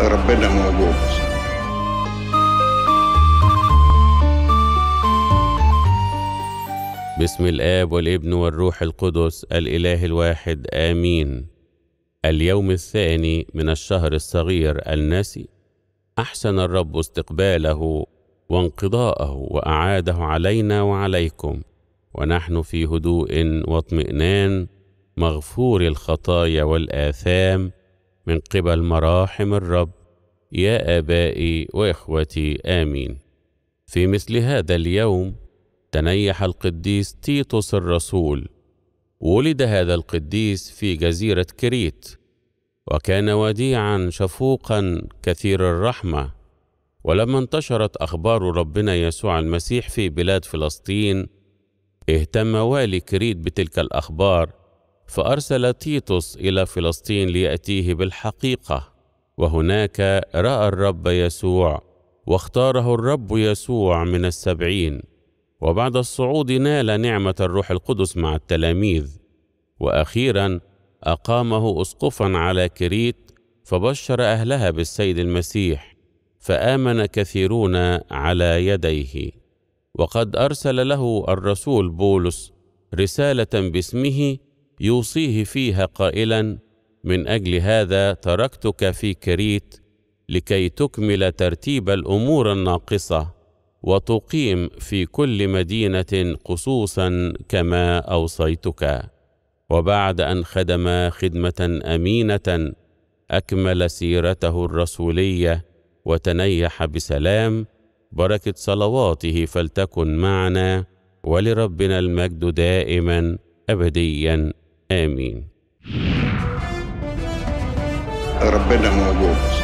ربنا موجود بسم الاب والابن والروح القدس الاله الواحد امين اليوم الثاني من الشهر الصغير النسي احسن الرب استقباله وانقضاءه واعاده علينا وعليكم ونحن في هدوء واطمئنان مغفور الخطايا والآثام من قبل مراحم الرب يا آبائي وإخوتي آمين. في مثل هذا اليوم تنيح القديس تيتوس الرسول. ولد هذا القديس في جزيرة كريت، وكان وديعا شفوقا كثير الرحمة. ولما انتشرت أخبار ربنا يسوع المسيح في بلاد فلسطين، اهتم والي كريت بتلك الأخبار فارسل تيتوس الى فلسطين لياتيه بالحقيقه وهناك راى الرب يسوع واختاره الرب يسوع من السبعين وبعد الصعود نال نعمه الروح القدس مع التلاميذ واخيرا اقامه اسقفا على كريت فبشر اهلها بالسيد المسيح فامن كثيرون على يديه وقد ارسل له الرسول بولس رساله باسمه يوصيه فيها قائلا من اجل هذا تركتك في كريت لكي تكمل ترتيب الامور الناقصه وتقيم في كل مدينه قصوصا كما اوصيتك وبعد ان خدم خدمه امينه اكمل سيرته الرسوليه وتنيح بسلام بركه صلواته فلتكن معنا ولربنا المجد دائما ابديا آمين ربنا موجود